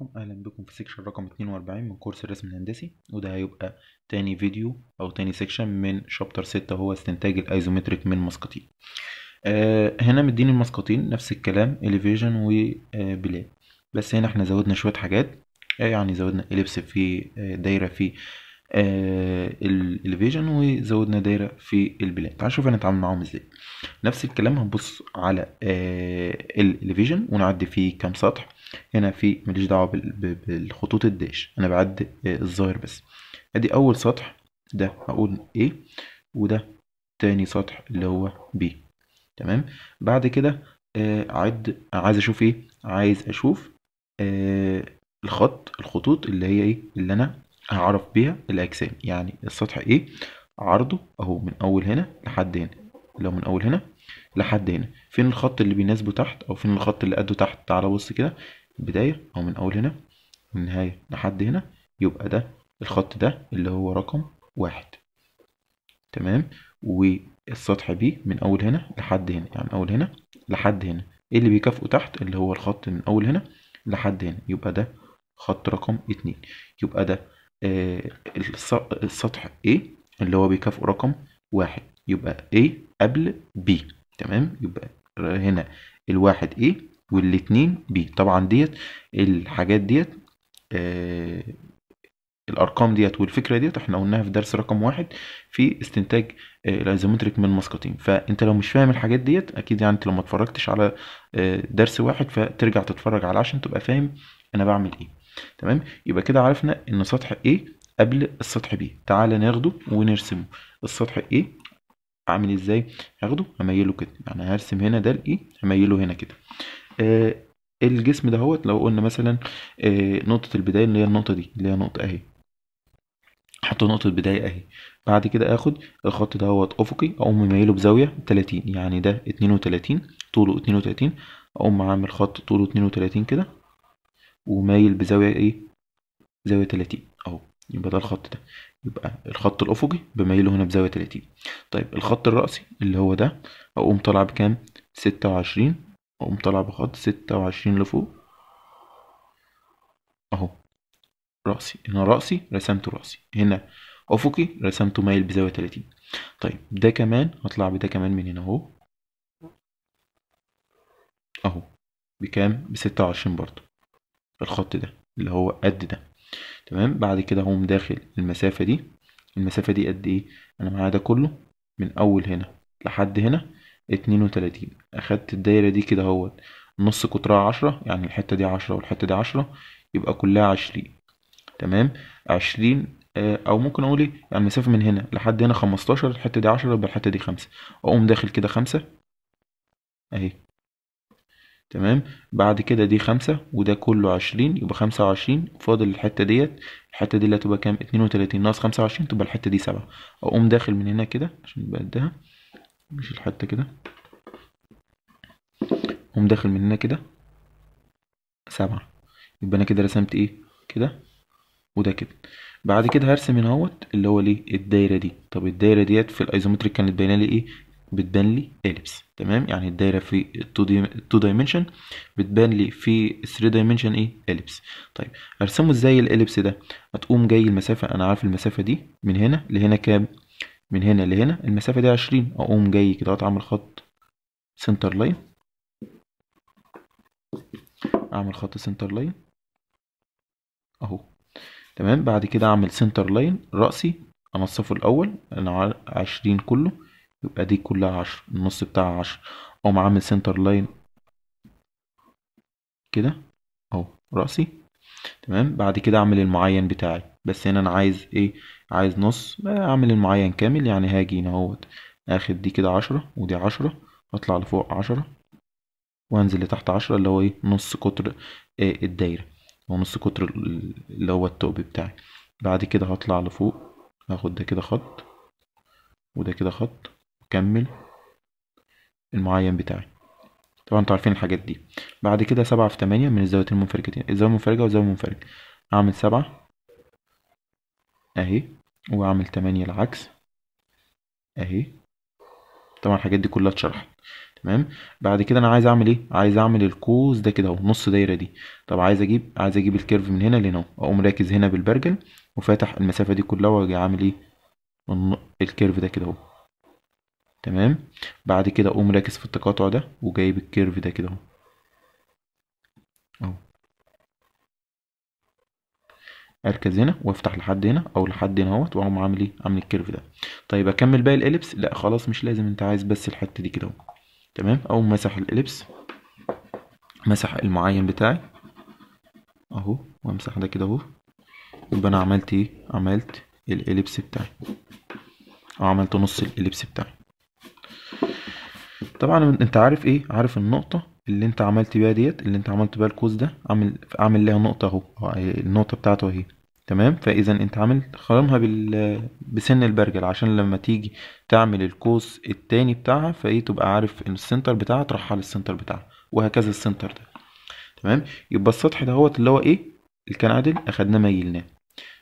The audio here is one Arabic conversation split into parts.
عليكم اهلا بكم في سيكشن رقم 42 من كورس الرسم الهندسي وده هيبقى تاني فيديو او تاني سيكشن من شابتر 6 هو استنتاج الايزومتريك من مسقطين آه هنا مديني المسقطين نفس الكلام اليفيجن وبلاد آه، بس هنا احنا زودنا شويه حاجات آه، يعني زودنا اليبس في آه، دايره في آه الاليفيجن وزودنا دايره في البلاد تعال نشوف هنتعامل معاهم ازاي نفس الكلام هنبص على آه الاليفيجن ونعدي فيه كام سطح هنا في ماليش دعوه بالخطوط الداش انا بعدي الظاهر بس ادي اول سطح ده هقول A وده تاني سطح اللي هو B تمام بعد كده اعد آه، عايز اشوف ايه عايز اشوف آه، الخط الخطوط اللي هي ايه اللي انا هعرف بيها الاجسام يعني السطح ايه عرضه اهو من اول هنا لحد هنا لو من اول هنا لحد هنا فين الخط اللي بيناسبه تحت او فين الخط اللي قده تحت تعالى بص كده البداية او من اول هنا من النهاية لحد هنا يبقى ده الخط ده اللي هو رقم واحد تمام والسطح بي من اول هنا لحد هنا يعني من اول هنا لحد هنا ايه اللي بيكافئه تحت اللي هو الخط من اول هنا لحد هنا يبقى ده خط رقم اتنين يبقى ده آه السطح A اللي هو بيكافئه رقم واحد يبقى A قبل B تمام يبقى هنا الواحد A والاتنين B طبعا ديت الحاجات ديت آه الارقام ديت والفكره ديت احنا قلناها في درس رقم واحد في استنتاج آه، الايزومتريك من مسقطين فانت لو مش فاهم الحاجات ديت اكيد يعني انت لو ما اتفرجتش على آه، درس واحد فترجع تتفرج على عشان تبقى فاهم انا بعمل ايه تمام يبقى كده عرفنا ان سطح A قبل السطح B تعال ناخده ونرسمه السطح A عامل ازاي هاخده هميله كده يعني هرسم هنا ده الاي هميله هنا كده آه الجسم ده هو لو قلنا مثلا آه نقطه البدايه اللي هي النقطه دي اللي هي نقطه اهي حط نقطة بداية اهي بعد كده اخد الخط ده هو افقي اقوم مايله بزاوية 30 يعني ده 32 طوله 32 اقوم عامل خط طوله 32 كده ومايل بزاوية ايه زاوية 30 اهو يبقى ده الخط ده يبقى الخط الأفقي بميله هنا بزاوية 30 طيب الخط الرأسي اللي هو ده أقوم طالع بكام؟ 26 أقوم طالع بخط 26 لفوق أهو رأسي هنا رأسي رسمته رأسي هنا أفقي رسمته مايل بزاوية 30 طيب ده كمان هطلع بده كمان من هنا أهو أهو بكام؟ بستة وعشرين برضه الخط ده اللي هو قد ده تمام بعد كده هقوم داخل المسافة دي المسافة دي قد ايه انا معايا ده كله من اول هنا لحد هنا اتنين وتلاتين اخدت الدايرة دي كده اهوت نص قطرها عشرة يعني الحتة دي عشرة والحتة دي عشرة يبقى كلها عشرين تمام عشرين آه، او ممكن اقول ايه يعني المسافة من هنا لحد هنا خمستاشر الحتة دي عشرة يبقى الحتة دي خمسة اقوم داخل كده خمسة اهي تمام بعد كده دي خمسة وده كله عشرين يبقى خمسة وعشرين فاضل الحتة ديت الحتة دي اللي هتبقى كام اتنين وتلاتين ناقص خمسة وعشرين تبقى الحتة دي سبعة أقوم داخل من هنا كده عشان يبقى قدها مش الحتة كده أقوم داخل من هنا كده سبعة يبقى أنا كده رسمت إيه كده وده كده بعد كده هرسم هنا اهوت اللي هو ليه الدايره دي طب الدايره ديت في الايزومتريك كانت باينه لي ايه بتبان لي اليبس تمام يعني الدايره في 2 دايمنشن بتبان لي في 3 دايمنشن ايه اليبس طيب ارسمه ازاي الاليبس ده هتقوم جاي المسافه انا عارف المسافه دي من هنا لهنا كام من هنا لهنا المسافه دي 20 اقوم جاي كده اعمل خط سنتر لاين اعمل خط سنتر لاين اهو تمام بعد كده اعمل سنتر لاين راسي انصفه الاول انا 20 كله يبقى دي كلها عشر النص بتاعها عشر اقوم عامل سنتر لاين كده اهو رأسي تمام بعد كده اعمل المعين بتاعي بس هنا انا عايز ايه عايز نص اعمل المعين كامل يعني هاجي هنا اهوت اخد دي كده عشرة ودي عشرة اطلع لفوق عشرة وانزل لتحت عشرة اللي هو ايه نص قطر إيه الدايرة هو نص قطر اللي هو التوب بتاعي بعد كده هطلع لفوق هاخد ده كده خط وده كده خط كمل المعين بتاعي طبعا انتوا عارفين الحاجات دي بعد كده سبعة في تمانية من الزاويتين المنفرجتين الزاوية المنفرجة والزاوية المنفرجة اعمل سبعة اهي واعمل تمانية العكس اهي طبعا الحاجات دي كلها اتشرحت تمام بعد كده انا عايز اعمل ايه عايز اعمل الكوز ده كده اهو نص دايره دي طب عايز اجيب عايز اجيب الكيرف من هنا لهنا اقوم راكز هنا بالبرجل وفاتح المسافه دي كلها واجي عامل ايه الكيرف ده كده اهو تمام بعد كده اقوم راكز في التقاطع ده وجايب الكيرف ده كده اهو اهو اركز هنا وافتح لحد هنا او لحد هنا اهوت واقوم عامل ايه عامل الكيرف ده طيب اكمل باقي الاليبس لا خلاص مش لازم انت عايز بس الحته دي كده اهو تمام اقوم مسح الاليبس مسح المعين بتاعي اهو وامسح ده كده اهو يبقى انا عملت ايه عملت الاليبس بتاعي او عملت نص الاليبس بتاعي طبعا انت عارف ايه عارف النقطه اللي انت عملت بيها ديت اللي انت عملت بيها القوس ده عامل عامل لها نقطه اهو اه، النقطه بتاعته اهي تمام فاذا انت عامل خرمها بال... بسن البرجل عشان لما تيجي تعمل القوس التاني بتاعها فايه تبقى عارف السنتر بتاعها ترحل للسنتر السنتر بتاعها وهكذا السنتر ده تمام يبقى السطح ده هو اللي هو ايه الكنعدل عادل اخدناه ميلناه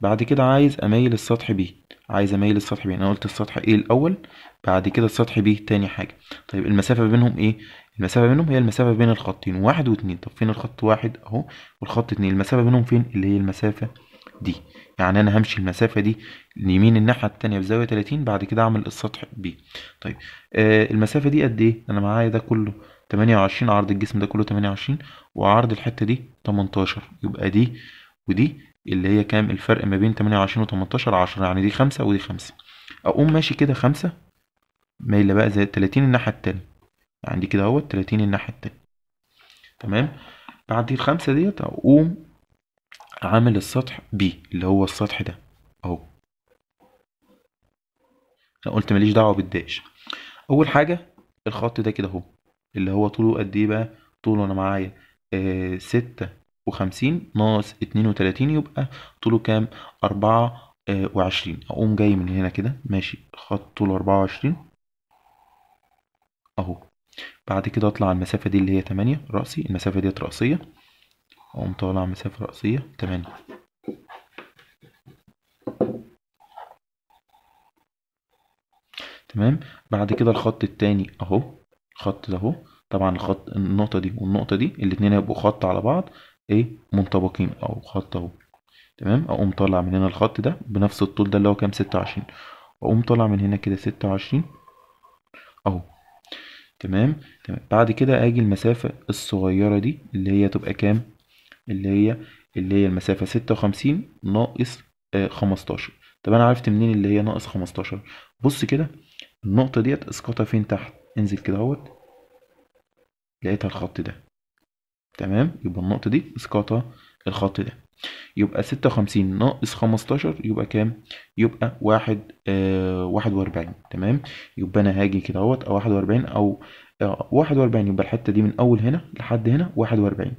بعد كده عايز اميل السطح ب عايز اميل السطح ب انا قلت السطح ايه الاول بعد كده السطح ب تاني حاجه طيب المسافه بينهم ايه المسافه بينهم هي المسافه بين الخطين واحد واتنين طب فين الخط واحد اهو والخط اتنين المسافه بينهم فين اللي هي المسافه دي يعني انا همشي المسافه دي اليمين الناحيه التانية بزاويه 30 بعد كده اعمل السطح ب طيب آه المسافه دي قد ايه انا معايا ده كله 28 عرض الجسم ده كله 28 وعرض الحته دي 18 يبقى دي ودي اللي هي كام الفرق ما بين 28 و 18 10 يعني دي خمسة ودي خمسة اقوم ماشي كده خمسة مايلة بقى زي 30 الناحية الثانيه عندي يعني كده اهوت 30 الناحية الثانيه تمام بعد الخمسة ديت اقوم عامل السطح بي اللي هو السطح ده اهو انا قلت ماليش دعوه بالداش اول حاجه الخط ده كده اهو اللي هو طوله قد ايه بقى طوله انا معايا آه ستة وخمسين ناقص اتنين وتلاتين يبقى طوله كام أربعة آه، وعشرين أقوم جاي من هنا كده ماشي خط طوله أربعة وعشرين أهو بعد كده أطلع على المسافة دي اللي هي تمانية رأسي المسافة ديت رأسية أقوم طالع مسافة رأسية تمانية تمام بعد كده الخط التاني أهو الخط ده أهو طبعا الخط النقطة دي والنقطة دي الاتنين هيبقوا خط على بعض ايه منطبقين او خط اهو تمام اقوم طالع من هنا الخط ده بنفس الطول ده اللي هو كام ستة وعشرين واقوم طالع من هنا كده ستة وعشرين اهو تمام تمام بعد كده اجي المسافة الصغيرة دي اللي هي تبقى كام اللي هي اللي هي المسافة ستة وخمسين ناقص آه، خمستاشر طب انا عرفت منين اللي هي ناقص خمستاشر بص كده النقطة ديت اسقطها فين تحت انزل كده اهوت لقيتها الخط ده تمام يبقى النقطة دي اسقاطها الخط ده يبقى ستة وخمسين ناقص خمستاشر يبقى كام؟ يبقى واحد آه واحد وأربعين تمام؟ يبقى أنا هاجي كده اهوت أو واحد وأربعين أو آه واحد وأربعين يبقى الحتة دي من أول هنا لحد هنا واحد وأربعين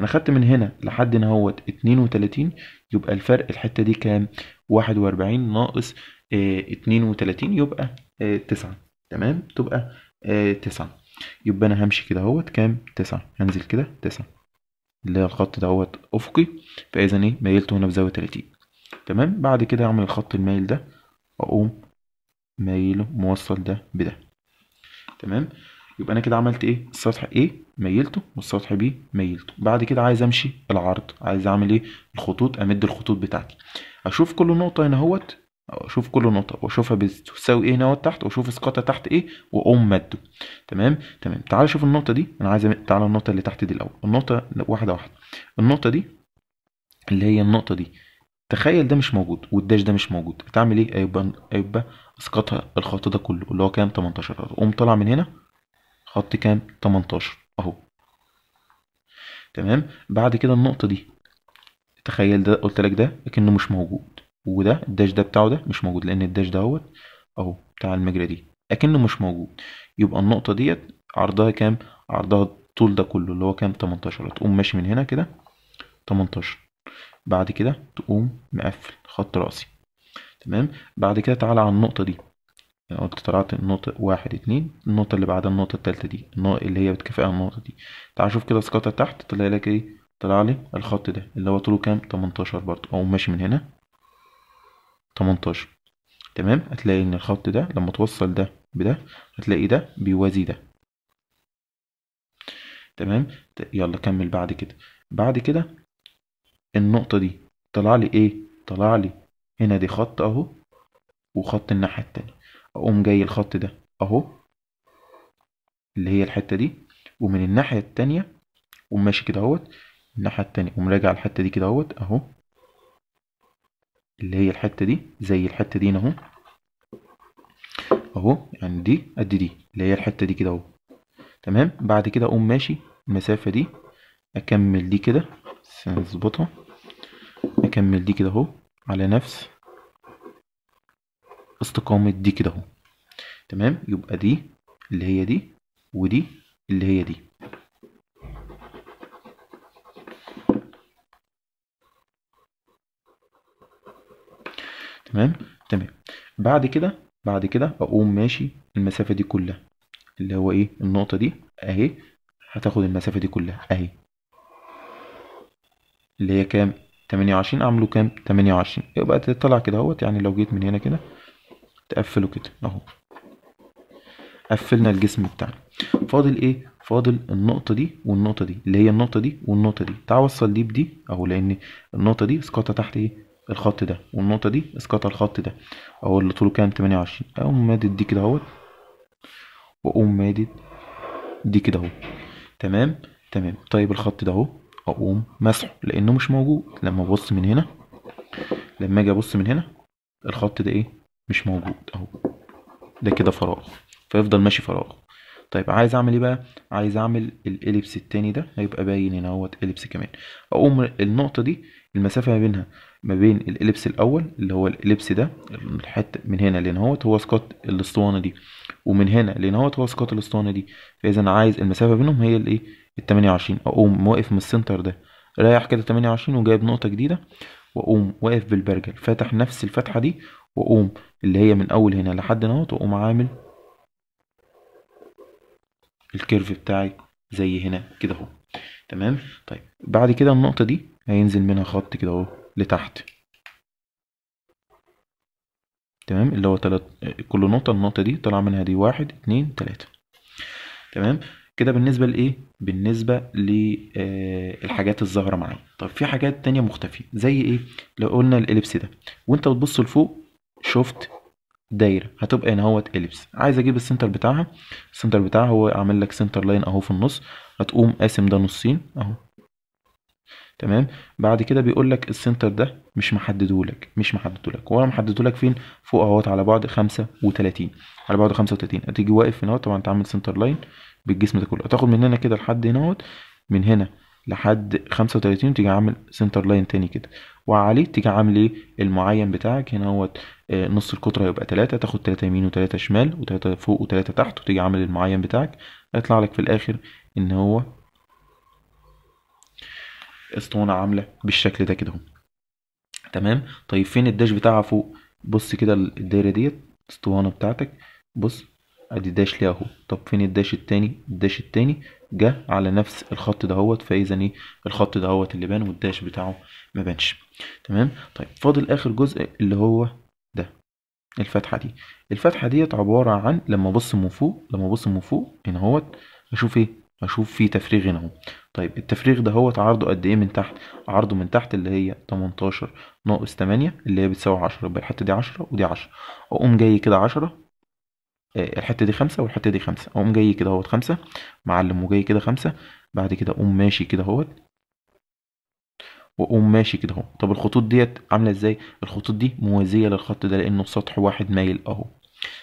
أنا خدت من هنا لحد هنا اهوت اتنين وتلاتين يبقى الفرق الحتة دي كام؟ واحد وأربعين ناقص آه، اتنين وتلاتين يبقى آه تسعة تمام؟ تبقى آه، تسعة يبقى انا همشي كده اهوت كام تسعة هنزل كده تسعة اللي هي الخط دهوت افقي فاذا ايه ميلته هنا بزاويه 30 تمام بعد كده اعمل الخط المايل ده واقوم مايله موصل ده بده تمام يبقى انا كده عملت ايه السطح A ميلته والسطح B ميلته بعد كده عايز امشي العرض عايز اعمل ايه الخطوط امد الخطوط بتاعتي اشوف كل نقطه هنا اهوت اشوف كل نقطه واشوفها بتساوي ايه هنا وتحت واشوف اسقاطها تحت ايه واقوم مده تمام تمام تعال شوف النقطه دي انا عايز تعالى النقطه اللي تحت دي الاول النقطه واحده واحده النقطه دي اللي هي النقطه دي تخيل ده مش موجود والداش ده مش موجود هتعمل ايه هيبقى هيبقى اسقاطها الخط ده كله اللي هو كام 18 اقوم طالع من هنا خط كام 18 اهو تمام بعد كده النقطه دي تخيل ده قلت لك ده لكنه مش موجود وده الداش ده بتاعه ده مش موجود لان الداش ده اهوت اهو بتاع المجرى دي اكنه مش موجود يبقى النقطه ديت عرضها كام عرضها الطول ده كله اللي هو كام 18 تقوم ماشي من هنا كده 18 بعد كده تقوم مقفل خط رأسي تمام بعد كده تعالى على النقطة دي يعني قلت طلعت النقطة واحد اتنين النقطة اللي بعدها النقطة التالتة دي النقطة اللي هي بتكافئها النقطة دي تعال شوف كده اسقطها تحت طلع لك ايه طلع لي الخط ده اللي هو طوله كام 18 برضه اقوم ماشي من هنا 18 تمام هتلاقي ان الخط ده لما توصل ده بده هتلاقي ده بيوازي ده تمام يلا كمل بعد كده بعد كده النقطة دي طلع لي ايه طلع لي هنا دي خط اهو وخط الناحية التانية اقوم جاي الخط ده اهو اللي هي الحتة دي ومن الناحية التانية وماشي كده اهوت الناحية التانية ومراجع الحتة دي كده اهوت اهو اللي هي الحتة دي زي الحتة دي اهو اهو يعني دي قد دي اللي هي الحتة دي كده اهو تمام بعد كده اقوم ماشي المسافة دي اكمل دي كده نظبطها اكمل دي كده اهو على نفس استقامة دي كده اهو تمام يبقى دي اللي هي دي ودي اللي هي دي تمام تمام بعد كده بعد كده اقوم ماشي المسافه دي كلها اللي هو ايه النقطه دي اهي هتاخد المسافه دي كلها اهي اللي هي كام 28 اعمله كام 28 يبقى تطلع كده اهوت يعني لو جيت من هنا كده تقفله كده اهو قفلنا الجسم بتاعنا فاضل ايه فاضل النقطه دي والنقطه دي اللي هي النقطه دي والنقطه دي تعوصل وصل دي بدي اهو لان النقطه دي اسقطها تحت ايه الخط ده والنقطة دي اسقطها الخط ده اهو اللي طوله كام تمانية وعشرين اقوم مادد دي كده اهوت واقوم مادد دي كده اهو تمام تمام طيب الخط ده اهو اقوم مسحه لانه مش موجود لما ابص من هنا لما اجي ابص من هنا الخط ده ايه مش موجود اهو ده كده فراغ فيفضل ماشي فراغ طيب عايز اعمل ايه بقى عايز اعمل الاليبس التاني ده هيبقى باين هنا اهوت اليبس كمان اقوم النقطه دي المسافه ما بينها ما بين الاليبس الاول اللي هو الاليبس ده الحته من هنا لان هو اسقاط الاسطوانه دي ومن هنا لان هو اسقاط الاسطوانه دي فاذا أنا عايز المسافه بينهم هي الايه ال 28 اقوم واقف من السنتر ده رايح كده 28 وجايب نقطه جديده واقوم واقف بالبرجل فاتح نفس الفتحه دي واقوم اللي هي من اول هنا لحد نهوت واقوم عامل الكيرف بتاعي زي هنا كده اهو تمام طيب بعد كده النقطه دي هينزل منها خط كده اهو لتحت تمام اللي هو تلات كل نقطة النقطة دي طلع منها دي واحد اتنين تلاتة تمام كده بالنسبة لإيه؟ بالنسبة للحاجات آه، الظاهرة معايا طب في حاجات تانية مختفية زي إيه؟ لو قلنا الإليبس ده وأنت بتبص لفوق شفت دايرة هتبقى هنا اهوت إليبس عايز أجيب السنتر بتاعها السنتر بتاعها هو عامل لك سنتر لاين أهو في النص هتقوم قاسم ده نصين أهو تمام بعد كده بيقول لك السنتر ده مش محددهولك مش محددهولك محدده محددهولك فين فوق اهوت على بعد 35 على بعد 35 هتيجي واقف هنا اهوت طبعا انت عامل سنتر لاين بالجسم ده كله هتاخد من هنا كده لحد هنا اهوت من هنا لحد 35 وتيجي عامل سنتر لاين تاني كده وعليه تيجي عامل ايه المعين بتاعك هنا اهوت آه، نص القطر هيبقى 3 تاخد 3 يمين و3 شمال و3 فوق و3 تحت وتيجي عامل المعين بتاعك هيطلع لك في الاخر ان هو اسطوانه عامله بالشكل ده كده اهو تمام طيب فين الداش بتاعها فوق بص كده الدايره ديت الاسطوانه بتاعتك بص ادي داش ليها اهو طب فين الداش التاني الداش التاني جه على نفس الخط دهوت فاذا ايه الخط دهوت اللي بان والداش بتاعه ما بانش تمام طيب فاضل اخر جزء اللي هو ده الفتحه دي الفتحه ديت عباره عن لما ابص من فوق لما ابص من فوق هنا اهوت اشوف ايه اشوف في تفريغ هنا اهو طيب التفريغ ده هو عرضه قد ايه من تحت عرضه من تحت اللي هي 18 ناقص 8 اللي هي بتساوي 10 يبقى الحته دي 10 ودي 10 اقوم جاي كده 10 آه، الحته دي 5 والحته دي 5 اقوم جاي كده اهوت 5 معلم وجاي كده 5 بعد كده اقوم ماشي كده اهوت واقوم ماشي كده اهو طب الخطوط ديت عامله ازاي الخطوط دي موازيه للخط ده لانه سطح واحد مايل اهو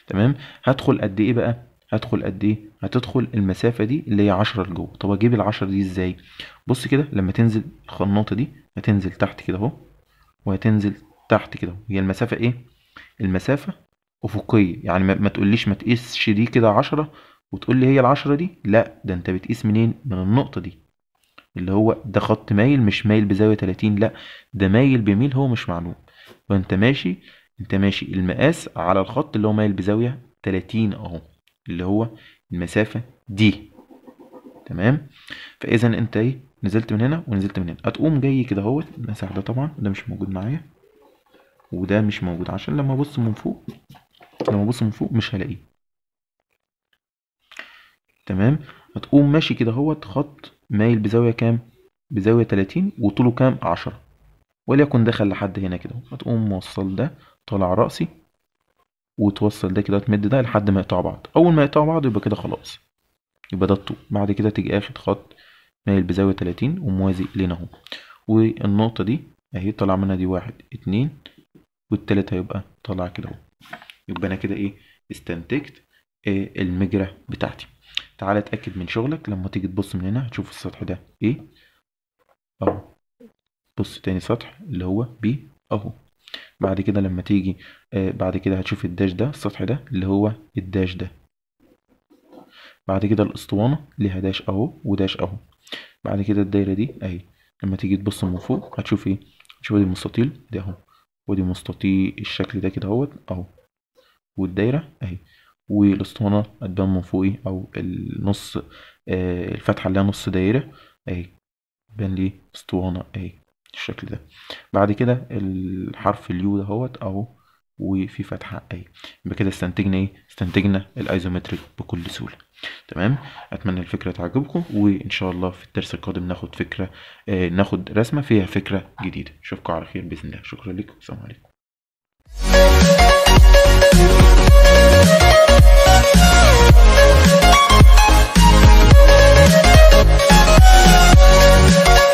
تمام هدخل قد ايه بقى هدخل قد ايه هتدخل المسافه دي اللي هي 10 لجوه طب اجيب ال10 دي ازاي بص كده لما تنزل الخناطه دي هتنزل تحت كده اهو وهتنزل تحت كده هي المسافه ايه المسافه افقيه يعني ما تقوليش ما تقيسش دي كده 10 وتقول لي هي العشرة دي لا ده انت بتقيس منين من النقطة دي اللي هو ده خط مايل مش مايل بزاوية 30 لا ده مايل بميل هو مش معلوم وانت ماشي انت ماشي المقاس على الخط اللي هو مايل بزاوية 30 اهو اللي هو المسافة دي تمام فاذا انت ايه نزلت من هنا ونزلت من هنا هتقوم جاي كده اهوت المسح ده طبعا ده مش موجود معايا وده مش موجود عشان لما ابص من فوق لما ابص من فوق مش هلاقيه تمام هتقوم ماشي كده اهوت خط مايل بزاوية كام بزاوية 30 وطوله كام 10 وليكن دخل لحد هنا كده هتقوم موصل ده طالع رأسي وتوصل ده كده تمد ده لحد ما يقطعوا بعض اول ما يقطعوا بعض يبقى كده خلاص يبقى ده الطول بعد كده تيجي اخد خط مايل بزاوية 30 وموازي لنا اهو والنقطة دي اهي طالع منها دي واحد اتنين والتالت هيبقى طالع كده اهو يبقى انا كده ايه استنتجت إيه المجرة بتاعتي تعالى اتأكد من شغلك لما تيجي تبص من هنا هتشوف السطح ده ايه اهو بص تاني سطح اللي هو بي اهو بعد كده لما تيجي آه، بعد كده هتشوف الداش ده السطح ده اللي هو الداش ده بعد كده الاسطوانه ليها داش اهو وداش اهو بعد كده الدايره دي اهي لما تيجي تبص من فوق هتشوف ايه هتشوف دي مستطيل ده اهو ودي مستطيل الشكل ده كده اهوت اهو والدايره اهي والاسطوانه هتبان من فوق ايه او النص آه، الفتحه اللي هي نص دايره اهي بان لي اسطوانه اهي الشكل ده بعد كده الحرف اليو ده هوت اهو وفي فتحه اي يبقى كده استنتجنا ايه استنتجنا الايزومتريك بكل سهوله تمام اتمنى الفكره تعجبكم وان شاء الله في الدرس القادم ناخد فكره آه ناخد رسمه فيها فكره جديده اشوفكم على خير باذن الله شكرا لكم والسلام عليكم